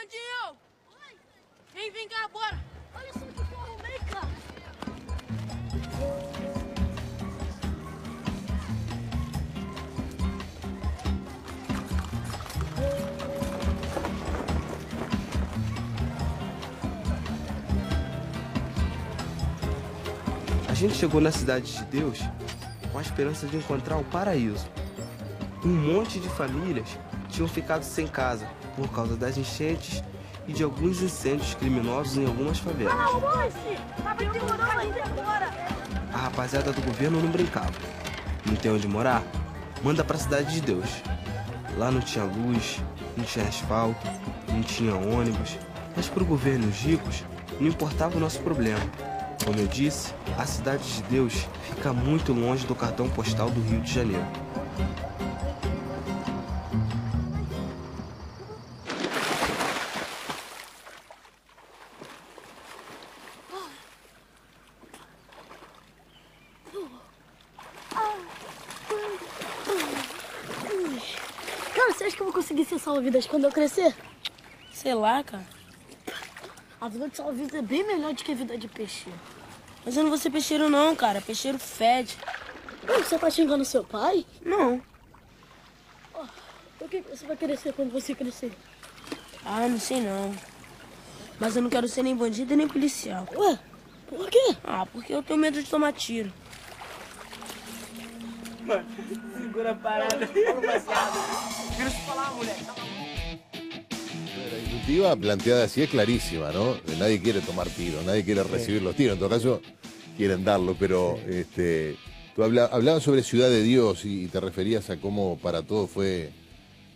Armandinho! Oi! Vem vingar agora! Olha só que eu arrumei, cara! A gente chegou na cidade de Deus com a esperança de encontrar o paraíso. Um monte de famílias tinham ficado sem casa por causa das enchentes e de alguns incêndios criminosos em algumas favelas. Ah, a rapaziada do governo não brincava. Não tem onde morar? Manda para a cidade de Deus. Lá não tinha luz, não tinha asfalto, não tinha ônibus, mas para o governo e os ricos não importava o nosso problema. Como eu disse, a cidade de Deus fica muito longe do cartão postal do Rio de Janeiro. acho que eu vou conseguir ser salva-vidas quando eu crescer? Sei lá, cara. A vida de salva-vidas é bem melhor do que a vida de peixeiro. Mas eu não vou ser peixeiro não, cara. Peixeiro fede. Você tá xingando seu pai? Não. Oh, o que você vai querer ser quando você crescer? Ah, não sei não. Mas eu não quero ser nem bandido nem policial. Ué, por quê? Ah, porque eu tenho medo de tomar tiro. Mano, segura a parada. La discutiva planteada así es clarísima, ¿no? Nadie quiere tomar tiro, nadie quiere recibir los tiros. En todo caso, quieren darlo, pero este, tú hablabas sobre Ciudad de Dios y, te referías a cómo para todos fue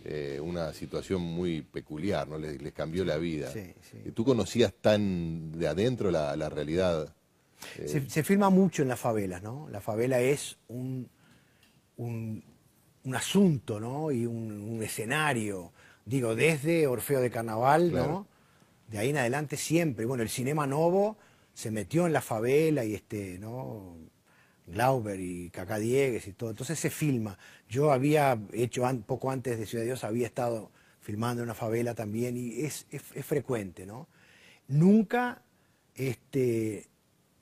eh, una situación muy peculiar, ¿no? Les, cambió la vida. Sí, sí. ¿Tú conocías tan de adentro la, realidad? Se, eh, se, filma mucho en las favelas, ¿no? La favela es un un asunto, ¿no? Y un, escenario. Digo, desde Orfeo de Carnaval, ¿no? De ahí en adelante siempre. Bueno, el Cinema Novo se metió en la favela y este, ¿no? Glauber y Cacá Diegues y todo. Entonces se filma. Yo había hecho, poco antes de Ciudad de Dios, había estado filmando en una favela también y es, es frecuente, ¿no? Nunca, este,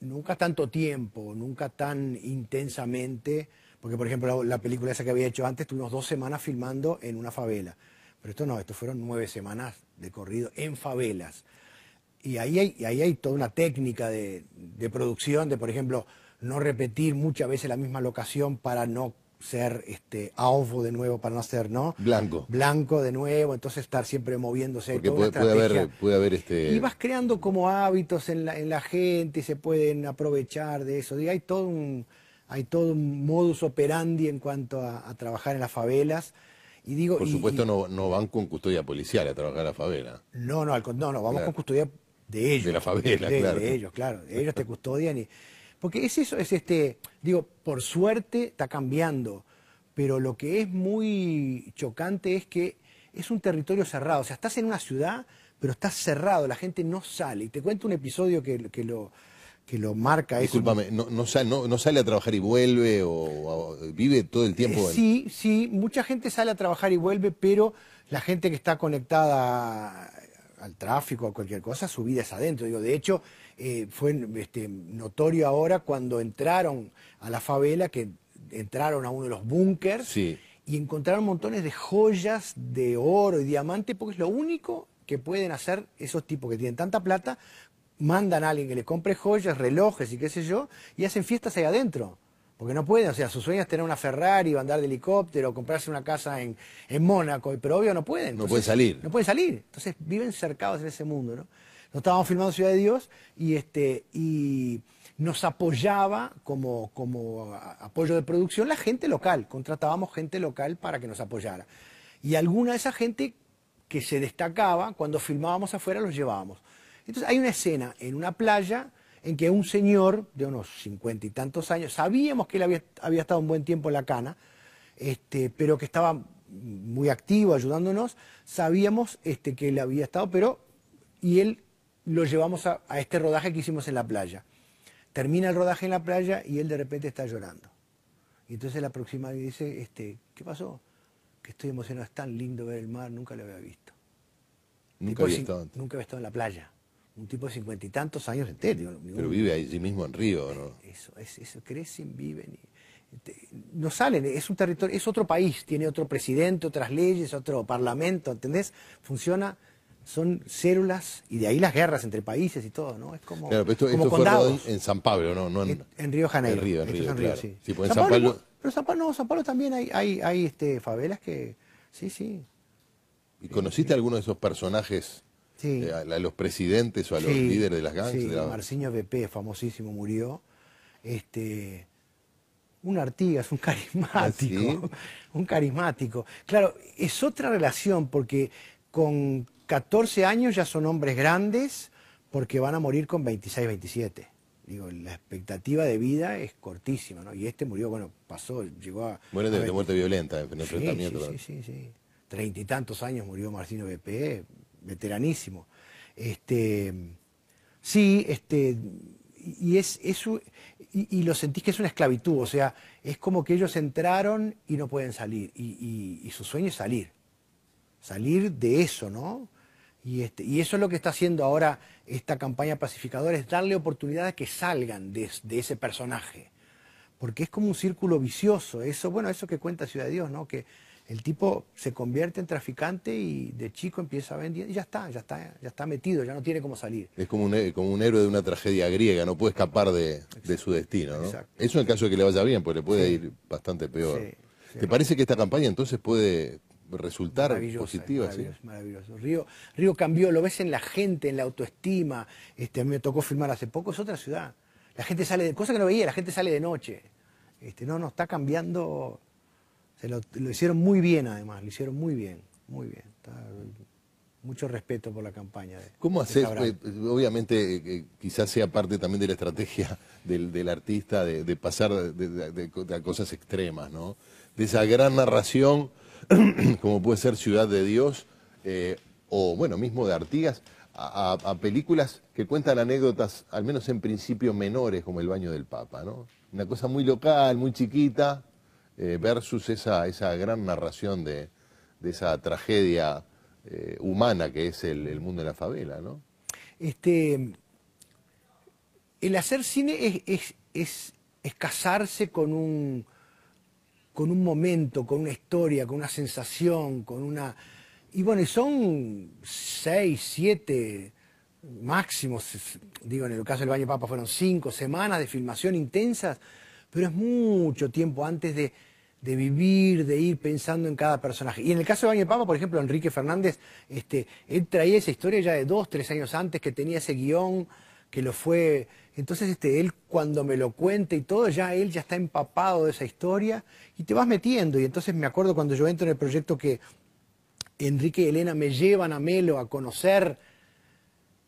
nunca tanto tiempo, nunca tan intensamente porque, por ejemplo, la, película esa que había hecho antes, tuvimos dos semanas filmando en una favela. Pero esto no, esto fueron nueve semanas de corrido en favelas. Y ahí hay, ahí hay toda una técnica de, producción, de, por ejemplo, no repetir muchas veces la misma locación para no ser este de nuevo para no ser no blanco blanco de nuevo entonces estar siempre moviéndose porque puede, haber este y vas creando como hábitos en la, en la gente y se pueden aprovechar de eso y hay todo un hay todo un modus operandi en cuanto a, trabajar en las favelas. Y digo, Por supuesto, no, no van con custodia policial a trabajar en la favela. No, no, no, no, vamos con custodia de ellos. De la favela, claro. De ellos, claro. Ellos te custodian. porque es eso, es este. Digo, por suerte está cambiando. Pero lo que es muy chocante es que es un territorio cerrado. O sea, estás en una ciudad, pero estás cerrado, la gente no sale. Y te cuento un episodio que, que lo que lo marca eso. Disculpame, no, sale a trabajar y vuelve o, vive todo el tiempo? ahí? Eh, sí, sí, mucha gente sale a trabajar y vuelve, pero la gente que está conectada al tráfico, a cualquier cosa, su vida es adentro. de hecho, eh, fue este, notorio ahora cuando entraron a la favela, que entraron a uno de los búnkers y encontraron montones de joyas de oro y diamante, porque es lo único que pueden hacer esos tipos que tienen tanta plata mandan a alguien que les compre joyas, relojes y qué sé yo, y hacen fiestas ahí adentro. Porque no pueden, o sea, su sueño es tener una Ferrari, andar de helicóptero, comprarse una casa en, Mónaco, pero obvio no pueden. no pueden salir. No pueden salir. Entonces viven cercados en ese mundo, ¿no? Nos estábamos filmando Ciudad de Dios y, este, y nos apoyaba como, como apoyo de producción la gente local. Contratábamos gente local para que nos apoyara. Y alguna de esa gente que se destacaba, cuando filmábamos afuera los llevábamos. Entonces hay una escena en una playa en que un señor de unos cincuenta y tantos años, sabíamos que él había, estado un buen tiempo en la cana, este, pero que estaba muy activo ayudándonos, sabíamos este, que él había estado, pero y él lo llevamos a, este rodaje que hicimos en la playa. Termina el rodaje en la playa y él de repente está llorando. Y entonces la próxima y dice, este, ¿qué pasó? Que estoy emocionado, es tan lindo ver el mar, nunca lo había visto. Nunca había estado Nunca había estado en la playa un tipo de cincuenta y tantos años entero. Pero vive allí mismo en Río, ¿no? Eh, eso, es, eso crecen, viven. Este, no salen, es un territorio, es otro país, tiene otro presidente, otras leyes, otro parlamento, ¿entendés? Funciona, son células y de ahí las guerras entre países y todo, ¿no? Es como. Claro, pero esto, fue en San Pablo, ¿no? no en, Río Janeiro. En Río, en Río, sí. sí en San Pablo, Pero San Pablo, San Pablo también hay, hay, hay este, favelas que. Sí, sí. ¿Y conociste a alguno de esos personajes eh, a, los presidentes o a los líderes de las gangs. Sí, Marcinho famosísimo, murió. Este, un Artigas, un carismático. ¿Ah, un carismático. Claro, es otra relación porque con 14 años ya son hombres grandes porque van a morir con 26, 27. Digo, la expectativa de vida es cortísima, ¿no? Y este murió, bueno, pasó, llegó a... Muere de, muerte violenta, en Sí, sí, sí, sí, Treinta y tantos años murió Marcino BP, veteranísimo. Este, sí, este, y, es, es y, lo sentís que es una esclavitud, o sea, es como que ellos entraron y no pueden salir, y, su sueño es salir, salir de eso, ¿no? Y, este, y eso es lo que está haciendo ahora esta campaña pacificadora, es darle oportunidad a que salgan de, de, ese personaje. Porque es como un círculo vicioso, eso, bueno, eso que cuenta Ciudad de Dios, ¿no? Que el tipo se convierte en traficante y de chico empieza a vender y ya está, ya está, ya está metido, ya no tiene cómo salir. Es como un, héroe de una tragedia griega, no puede escapar de, su destino, ¿no? Eso en caso de que le vaya bien, porque le puede ir bastante peor. ¿Te parece que esta campaña entonces puede resultar positiva. Maravilloso, maravilloso. Río, cambió, lo ves en la gente, en la autoestima. Este, me tocó filmar hace poco, es otra ciudad. La gente sale, de, cosa que no veía, la gente sale de noche. Este, no, no, está cambiando lo, hicieron muy bien además, lo hicieron muy bien, muy bien. mucho respeto por la campaña. De, ¿Cómo haces? Pues, obviamente, eh, quizás sea parte también de la estrategia del, artista de, pasar de, cosas extremas, ¿no? De esa gran narración, como puede ser Ciudad de Dios, eh, o bueno, mismo de Artigas, a, películas que cuentan anécdotas, al menos en principio menores, como El Baño del Papa, ¿no? Una cosa muy local, muy chiquita, eh, versus esa, gran narración de, esa tragedia eh, humana que es el, mundo de la favela, ¿no? Este, el hacer cine es, es, casarse con un, con un momento, con una historia, con una sensación, con una... Y bueno, son seis, siete máximos, digo, en el caso del Baño Papa fueron cinco semanas de filmación intensas pero es mucho tiempo antes de, vivir, de ir pensando en cada personaje. Y en el caso de Baño Pama, por ejemplo, Enrique Fernández, este, él traía esa historia ya de dos, tres años antes, que tenía ese guión, que lo fue. Entonces, este, él cuando me lo cuenta y todo, ya él ya está empapado de esa historia y te vas metiendo. Y entonces me acuerdo cuando yo entro en el proyecto que Enrique y Elena me llevan a Melo a conocer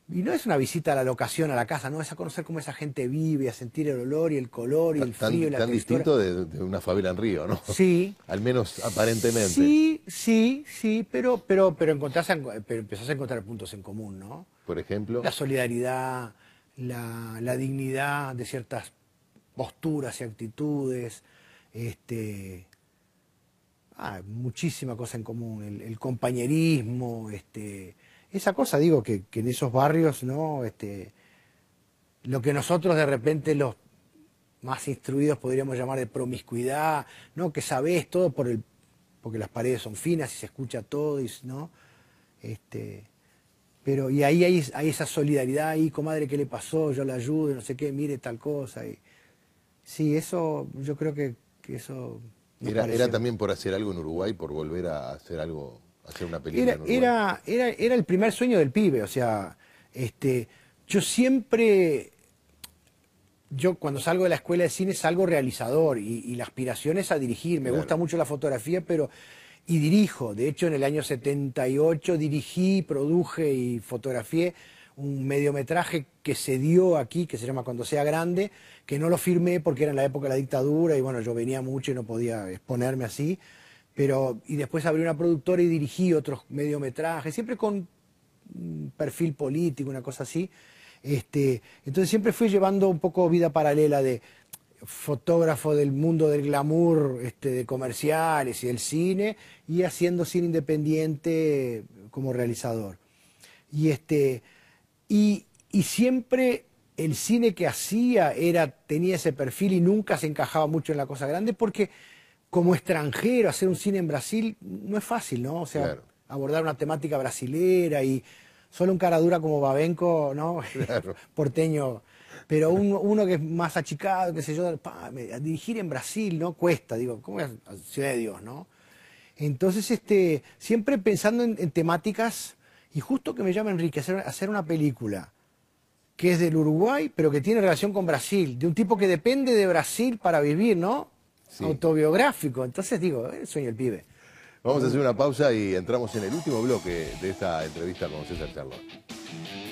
y no es una visita a la locación, a la casa, no, es a conocer cómo esa gente vive, a sentir el olor y el color y el frío. Y la tan distinto de, una favela en Río, ¿no? Sí. Al menos aparentemente. Sí, sí, sí, pero, pero, pero, pero empezás a encontrar puntos en común, ¿no? Por ejemplo. La solidaridad, la, dignidad de ciertas posturas y actitudes, este, ah, muchísima cosa en común, el compañerismo, este, esa cosa, digo, que, en esos barrios, ¿no? Este, lo que nosotros de repente los más instruidos podríamos llamar de promiscuidad, ¿no? Que sabés todo por el, porque las paredes son finas y se escucha todo, y, ¿no? Este, pero, y ahí hay, esa solidaridad, ahí, comadre, ¿qué le pasó? Yo le ayudo, no sé qué, mire tal cosa. Y, sí, eso, yo creo que, eso... era, también por hacer algo en Uruguay, por volver a hacer algo era, el primer sueño del pibe, o sea, este, yo siempre, yo cuando salgo de la escuela de cine salgo realizador y, la aspiración es a dirigir, me gusta mucho la fotografía, pero... Y dirijo, de hecho en el año 78 dirigí, produje y fotografié un mediometraje que se dio aquí, que se llama Cuando sea grande, que no lo firmé porque era en la época de la dictadura y bueno, yo venía mucho y no podía exponerme así. Pero, y después abrí una productora y dirigí otros mediometrajes, siempre con un perfil político, una cosa así. Este, entonces siempre fui llevando un poco vida paralela de fotógrafo del mundo del glamour, este, de comerciales y del cine, y haciendo cine independiente como realizador. Y, este, y siempre el cine que hacía era, tenía ese perfil y nunca se encajaba mucho en la cosa grande porque como extranjero hacer un cine en Brasil no es fácil, ¿no? O sea, abordar una temática brasilera y solo un cara dura como Babenco, ¿no? Porteño. Pero uno, que es más achicado, qué sé yo, dirigir en Brasil, ¿no? Cuesta, digo, ¿cómo es Ciudad de Dios, ¿no? Entonces, este, siempre pensando en, temáticas, y justo que me llama Enrique, hacer una película que es del Uruguay, pero que tiene relación con Brasil, de un tipo que depende de Brasil para vivir, ¿no? autobiográfico. Entonces digo, eh, soy el pibe. Vamos a hacer una pausa y entramos en el último bloque de esta entrevista con César Charlotte.